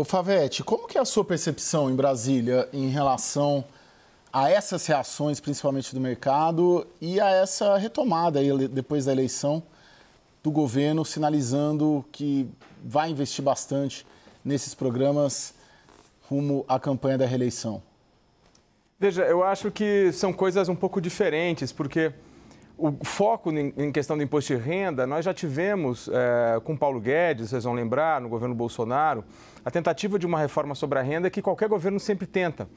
Ô Favete, como que é a sua percepção em Brasília em relação a essas reações, principalmente do mercado, e a essa retomada aí, depois da eleição do governo, sinalizando que vai investir bastante nesses programas rumo à campanha da reeleição? Veja, eu acho que são coisas um pouco diferentes, porque o foco em questão do imposto de renda, nós já tivemos é, com Paulo Guedes, vocês vão lembrar, no governo Bolsonaro, a tentativa de uma reforma sobre a renda que qualquer governo sempre tenta.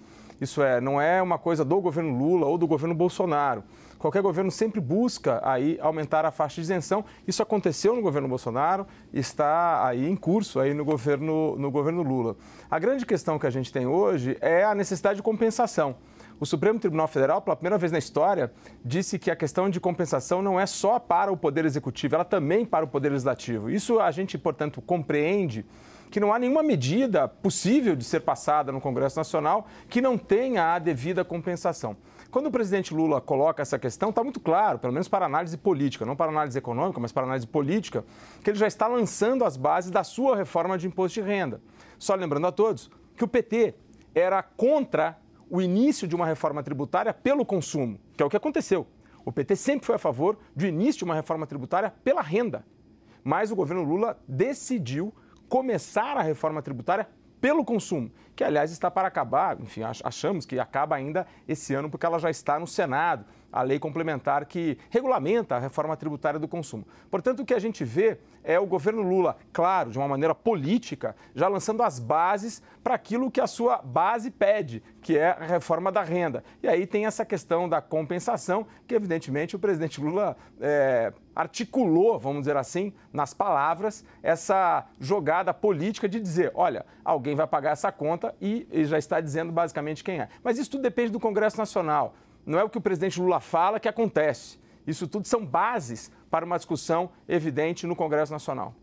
Isso é, não é uma coisa do governo Lula ou do governo Bolsonaro. Qualquer governo sempre busca aí aumentar a faixa de isenção. Isso aconteceu no governo Bolsonaro, está aí em curso aí no governo, no governo Lula. A grande questão que a gente tem hoje é a necessidade de compensação o Supremo Tribunal Federal, pela primeira vez na história, disse que a questão de compensação não é só para o Poder Executivo, ela também para o Poder Legislativo. Isso a gente, portanto, compreende que não há nenhuma medida possível de ser passada no Congresso Nacional que não tenha a devida compensação. Quando o presidente Lula coloca essa questão, está muito claro, pelo menos para análise política, não para análise econômica, mas para análise política, que ele já está lançando as bases da sua reforma de imposto de renda. Só lembrando a todos que o PT era contra o início de uma reforma tributária pelo consumo, que é o que aconteceu. O PT sempre foi a favor do início de uma reforma tributária pela renda. Mas o governo Lula decidiu começar a reforma tributária pelo consumo que aliás está para acabar, enfim, achamos que acaba ainda esse ano, porque ela já está no Senado, a lei complementar que regulamenta a reforma tributária do consumo. Portanto, o que a gente vê é o governo Lula, claro, de uma maneira política, já lançando as bases para aquilo que a sua base pede, que é a reforma da renda. E aí tem essa questão da compensação, que evidentemente o presidente Lula é, articulou, vamos dizer assim, nas palavras, essa jogada política de dizer: olha, alguém vai pagar essa conta e já está dizendo basicamente quem é. Mas isso tudo depende do Congresso Nacional. Não é o que o presidente Lula fala que acontece. Isso tudo são bases para uma discussão evidente no Congresso Nacional.